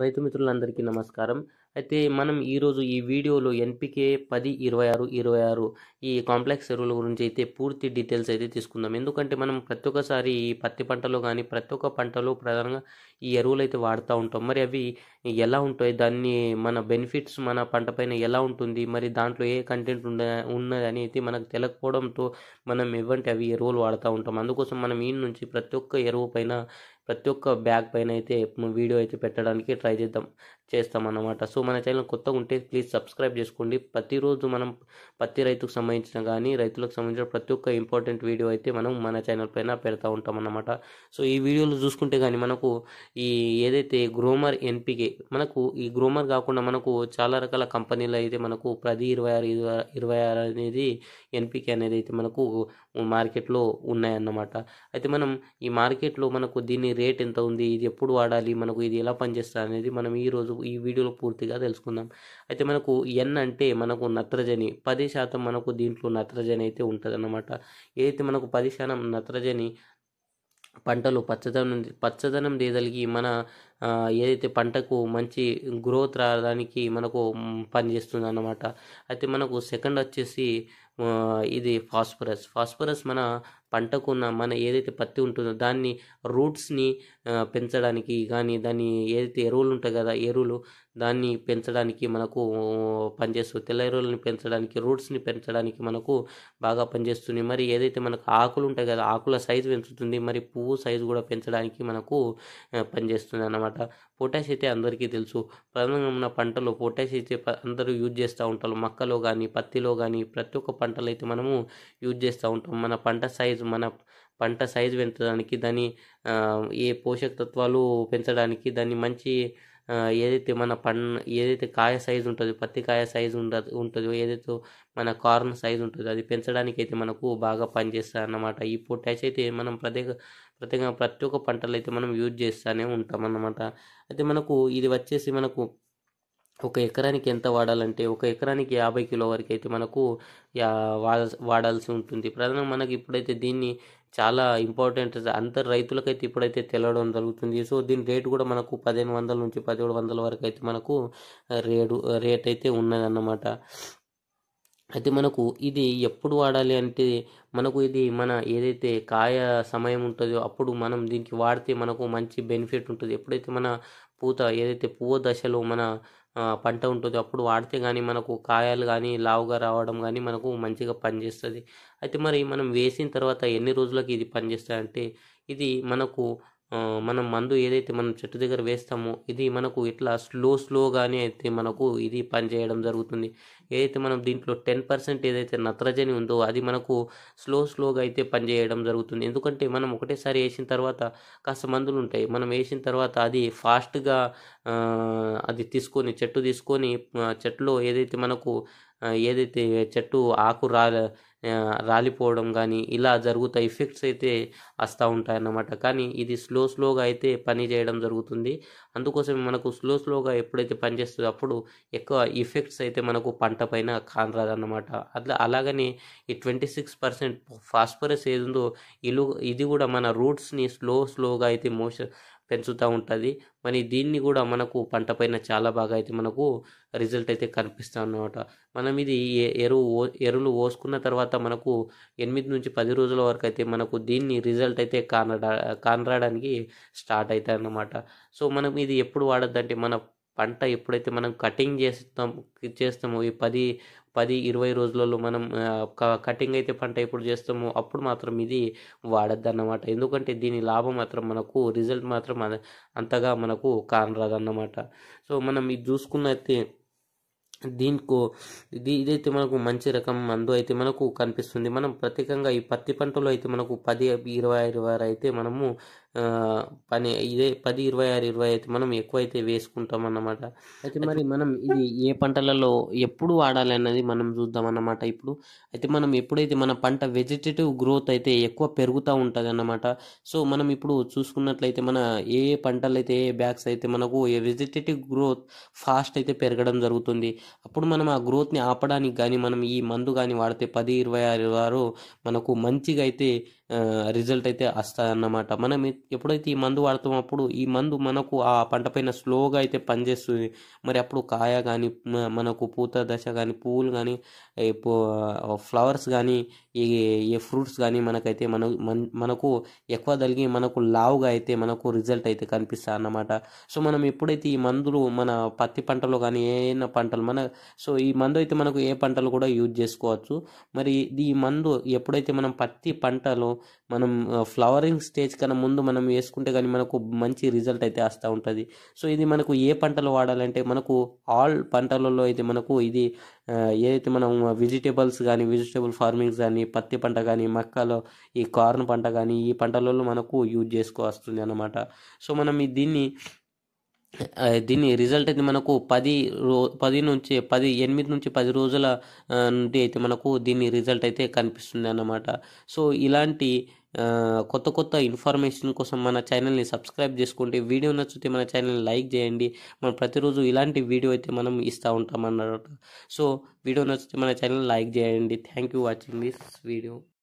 రైతు మిత్రులందరికీ నమస్కారం అయితే మనం ఈరోజు ఈ వీడియోలో ఎన్పికే పది ఇరవై ఆరు ఇరవై ఆరు ఈ కాంప్లెక్స్ ఎరువుల గురించి అయితే పూర్తి డీటెయిల్స్ అయితే తీసుకుందాం ఎందుకంటే మనం ప్రతి ఒక్కసారి ఈ పత్తి పంటలో కానీ ప్రతి ఒక్క పంటలో ప్రధానంగా ఈ ఎరువులు అయితే వాడుతూ ఉంటాం మరి అవి ఎలా ఉంటాయి దాన్ని మన బెనిఫిట్స్ మన పంట ఎలా ఉంటుంది మరి దాంట్లో ఏ కంటెంట్ ఉండ ఉన్నది అనేది మనకు తెలియకపోవడంతో మనం ఇవ్వంటే అవి ఎరువులు వాడుతూ ఉంటాం అందుకోసం మనం ఈ నుంచి ప్రతి ఒక్క ఎరువు పైన ప్రతి ఒక్క బ్యాగ్ పైన అయితే వీడియో అయితే పెట్టడానికి ట్రై చేద్దాం చేస్తామన్నమాట సో మన ఛానల్ కొత్తగా ఉంటే ప్లీజ్ సబ్స్క్రైబ్ చేసుకోండి ప్రతిరోజు మనం ప్రతి రైతుకు సంబంధించిన కానీ రైతులకు సంబంధించిన ప్రతి ఒక్క ఇంపార్టెంట్ వీడియో అయితే మనం మన ఛానల్ పైన పెడతా ఉంటాం అన్నమాట సో ఈ వీడియోలు చూసుకుంటే కానీ మనకు ఈ ఏదైతే గ్రోమర్ ఎన్పికే మనకు ఈ గ్రోమర్ కాకుండా మనకు చాలా రకాల కంపెనీలు అయితే మనకు ప్రతి ఇరవై ఆరు ఇరవై ఆరు అనేది ఎన్పికే అనేది అయితే మనకు మార్కెట్లో ఉన్నాయన్నమాట అయితే మనం ఈ మార్కెట్లో మనకు దీని రేట్ ఎంత ఉంది ఇది ఎప్పుడు వాడాలి మనకు ఇది ఎలా పనిచేస్తుంది అనేది మనం ఈరోజు ఈ వీడియోలో పూర్తిగా తెలుసుకుందాం అయితే మనకు ఎన్ అంటే మనకు నత్రజని పది శాతం మనకు దీంట్లో నత్రజని అయితే ఉంటుంది అన్నమాట ఏదైతే మనకు పది శాతం నత్రజని పంటలు పచ్చదనం పచ్చదనం దేదలిగి మన ఏదైతే పంటకు మంచి గ్రోత్ రావడానికి మనకు పనిచేస్తుంది అన్నమాట అయితే మనకు సెకండ్ వచ్చేసి ఇది ఫాస్ఫరస్ ఫాస్ఫరస్ మన పంటకు ఉన్న మన ఏదైతే పత్తి ఉంటుందో దాన్ని రూట్స్ని పెంచడానికి కానీ దాన్ని ఏదైతే ఎరువులు ఉంటాయి కదా ఎరువులు దాన్ని పెంచడానికి మనకు పనిచేస్తుంది తెల్ల ఎరువులను పెంచడానికి రూట్స్ని పెంచడానికి మనకు బాగా పనిచేస్తుంది మరి ఏదైతే మనకు ఆకులు ఉంటాయి కదా ఆకుల సైజు పెంచుతుంది మరి పువ్వు సైజు కూడా పెంచడానికి మనకు పనిచేస్తుంది అన్నమాట పొటాష్ అయితే అందరికీ తెలుసు ప్రధానంగా ఉన్న పంటలో పొటాష్ అయితే అందరూ యూజ్ చేస్తూ ఉంటారు మక్కలో కానీ పత్తిలో కానీ ప్రతి ఒక్క పంటలో అయితే మనము యూజ్ చేస్తూ ఉంటాం మన పంట సైజు మన పంట సైజు పెంచడానికి దాని ఏ పోషక తత్వాలు పెంచడానికి దాన్ని మంచి ఏదైతే మన పన్ ఏదైతే కాయ సైజు ఉంటుందో పత్తి కాయ సైజు ఉండదు ఉంటుందో ఏదైతే మన కార్న్ సైజు ఉంటుందో అది పెంచడానికి అయితే మనకు బాగా పనిచేస్తుంది అన్నమాట ఈ పొటాష్ అయితే మనం ప్రత్యేక ప్రత్యేకంగా ప్రతి ఒక్క పంటలు అయితే మనం యూజ్ చేస్తూనే ఉంటాం అన్నమాట అయితే మనకు ఇది వచ్చేసి మనకు ఒక ఎకరానికి ఎంత వాడాలంటే ఒక ఎకరానికి యాభై కిలో వరకు అయితే మనకు వాడాల్సి ఉంటుంది ప్రధానంగా మనకి ఇప్పుడైతే దీన్ని చాలా ఇంపార్టెంట్ అందరు రైతులకైతే ఇప్పుడైతే తెలవడం జరుగుతుంది సో దీని రేటు కూడా మనకు పదిహేను వందల నుంచి పదిహేడు వందల వరకు అయితే మనకు రేటు రేట్ అయితే ఉన్నదన్నమాట అయితే మనకు ఇది ఎప్పుడు వాడాలి అంటే మనకు ఇది మన ఏదైతే కాయ సమయం ఉంటుందో అప్పుడు మనం దీనికి వాడితే మనకు మంచి బెనిఫిట్ ఉంటుంది ఎప్పుడైతే మన పూత ఏదైతే పువ్వ దశలో మన పంట ఉంటుందో అప్పుడు వాడితే కానీ మనకు కాయలు కానీ లావుగా రావడం కానీ మనకు మంచిగా పనిచేస్తుంది అయితే మరి మనం వేసిన తర్వాత ఎన్ని రోజులకి ఇది పనిచేస్తుంది అంటే ఇది మనకు మనం మందు ఏదైతే మనం చెట్టు దగ్గర వేస్తామో ఇది మనకు ఇట్లా స్లో స్లోగానే అయితే మనకు ఇది పనిచేయడం జరుగుతుంది ఏదైతే మనం దీంట్లో టెన్ పర్సెంట్ ఏదైతే నత్రజని ఉందో అది మనకు స్లో స్లోగా అయితే పనిచేయడం జరుగుతుంది ఎందుకంటే మనం ఒకటేసారి వేసిన తర్వాత కాస్త మందులు ఉంటాయి మనం వేసిన తర్వాత అది ఫాస్ట్గా అది తీసుకొని చెట్టు తీసుకొని చెట్టులో ఏదైతే మనకు ఏదైతే చెట్టు ఆకు రా రాలిపోవడం కానీ ఇలా జరుగుతాయి ఎఫెక్ట్స్ అయితే వస్తూ ఉంటాయి అన్నమాట కానీ ఇది స్లో స్లోగా అయితే పని చేయడం జరుగుతుంది అందుకోసం మనకు స్లో స్లోగా ఎప్పుడైతే పనిచేస్తుందో అప్పుడు ఎక్కువ ఇఫెక్ట్స్ అయితే మనకు పంట పైన కానరాదన్నమాట అట్లా అలాగనే ఈ ట్వంటీ సిక్స్ పర్సెంట్ ఫాస్ఫరస్ ఏది ఉందో ఇది కూడా మన రూట్స్ని స్లో స్లోగా అయితే మోషన్ పెంచుతూ ఉంటుంది మరి దీన్ని కూడా మనకు పంట పైన చాలా బాగా అయితే మనకు రిజల్ట్ అయితే కనిపిస్తూ అన్నమాట మనం ఇది ఎరువు ఎరువులు పోసుకున్న తర్వాత మనకు ఎనిమిది నుంచి పది రోజుల వరకు అయితే మనకు దీన్ని రిజల్ట్ అయితే కానడా కానరాడానికి స్టార్ట్ అవుతాయి అన్నమాట సో మనం ఇది ఎప్పుడు వాడద్దంటే మన పంట ఎప్పుడైతే మనం కటింగ్ చేస్తాం చేస్తామో ఈ పది పది ఇరవై రోజులలో మనం కటింగ్ అయితే పంట ఎప్పుడు చేస్తామో అప్పుడు మాత్రం ఇది అన్నమాట ఎందుకంటే దీని లాభం మాత్రం మనకు రిజల్ట్ మాత్రం అంతగా మనకు కానరాదన్నమాట సో మనం ఇది చూసుకున్నైతే దీనికో ఇది ఇదైతే మనకు మంచి రకం మందు అయితే మనకు కనిపిస్తుంది మనం ప్రత్యేకంగా ఈ పత్తి పంటలో అయితే మనకు పది ఇరవై ఇరవై అయితే మనము పని ఇదే పది ఇరవై ఆరు ఇరవై అయితే మనం ఎక్కువైతే వేసుకుంటాం అన్నమాట అయితే మరి మనం ఇది ఏ పంటలలో ఎప్పుడు వాడాలి అన్నది మనం చూద్దాం అన్నమాట ఇప్పుడు అయితే మనం ఎప్పుడైతే మన పంట వెజిటేటివ్ గ్రోత్ అయితే ఎక్కువ పెరుగుతూ ఉంటుంది అన్నమాట సో మనం ఇప్పుడు చూసుకున్నట్లయితే మన ఏ పంటలు అయితే ఏ బ్యాగ్స్ అయితే మనకు ఏ వెజిటేటివ్ గ్రోత్ ఫాస్ట్ అయితే పెరగడం జరుగుతుంది అప్పుడు మనం ఆ గ్రోత్ని ఆపడానికి కానీ మనం ఈ మందు కానీ వాడితే పది ఇరవై ఆరు మనకు మంచిగా అయితే రిజల్ట్ అయితే అన్నమాట మనం ఎప్పుడైతే ఈ మందు వాడతామో అప్పుడు ఈ మందు మనకు ఆ పంట పైన స్లోగా అయితే పనిచేస్తుంది మరి అప్పుడు కాయ కానీ మనకు పూత దశ కానీ పువ్వులు కానీ ఫ్లవర్స్ కానీ ఈ ఏ ఫ్రూట్స్ కానీ మనకైతే మన మనకు ఎక్కువ తగిలి మనకు లావుగా అయితే మనకు రిజల్ట్ అయితే కనిపిస్తుంది అన్నమాట సో మనం ఎప్పుడైతే ఈ మందులు మన పత్తి పంటలో కానీ ఏమైనా పంటలు మన సో ఈ మందు అయితే మనకు ఏ పంటలు కూడా యూజ్ చేసుకోవచ్చు మరి ఈ మందు ఎప్పుడైతే మనం పత్తి పంటలో మనం ఫ్లవరింగ్ స్టేజ్ కన్నా ముందు మనం వేసుకుంటే కానీ మనకు మంచి రిజల్ట్ అయితే వస్తూ ఉంటుంది సో ఇది మనకు ఏ పంటలు వాడాలంటే మనకు ఆల్ పంటలలో అయితే మనకు ఇది ఏదైతే మనం వెజిటేబుల్స్ కానీ వెజిటేబుల్ ఫార్మింగ్స్ కానీ పత్తి పంట కానీ మక్కలు ఈ కార్న్ పంట కానీ ఈ పంటలలో మనకు యూజ్ చేసుకోవస్తుంది అన్నమాట సో మనం దీన్ని దీని రిజల్ట్ అయితే మనకు పది రో పది నుంచి పది ఎనిమిది నుంచి పది రోజుల నుండి అయితే మనకు దీని రిజల్ట్ అయితే కనిపిస్తుంది అన్నమాట సో ఇలాంటి కొత్త కొత్త ఇన్ఫర్మేషన్ కోసం మన ఛానల్ని సబ్స్క్రైబ్ చేసుకుంటే వీడియో నచ్చితే మన ఛానల్ని లైక్ చేయండి మనం ప్రతిరోజు ఇలాంటి వీడియో అయితే మనం ఇస్తూ ఉంటాం అన్నమాట సో వీడియో నచ్చితే మన ఛానల్ లైక్ చేయండి thank you watching this video